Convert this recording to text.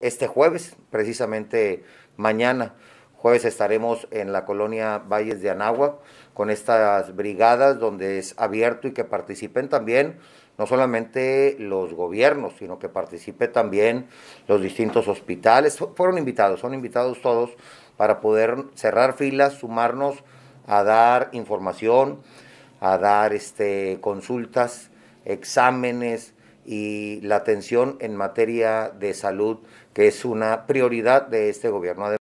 este jueves, precisamente mañana. Jueves estaremos en la colonia Valles de Anagua con estas brigadas donde es abierto y que participen también no solamente los gobiernos, sino que participe también los distintos hospitales. Fueron invitados, son invitados todos para poder cerrar filas, sumarnos a dar información, a dar este, consultas, exámenes, y la atención en materia de salud, que es una prioridad de este gobierno.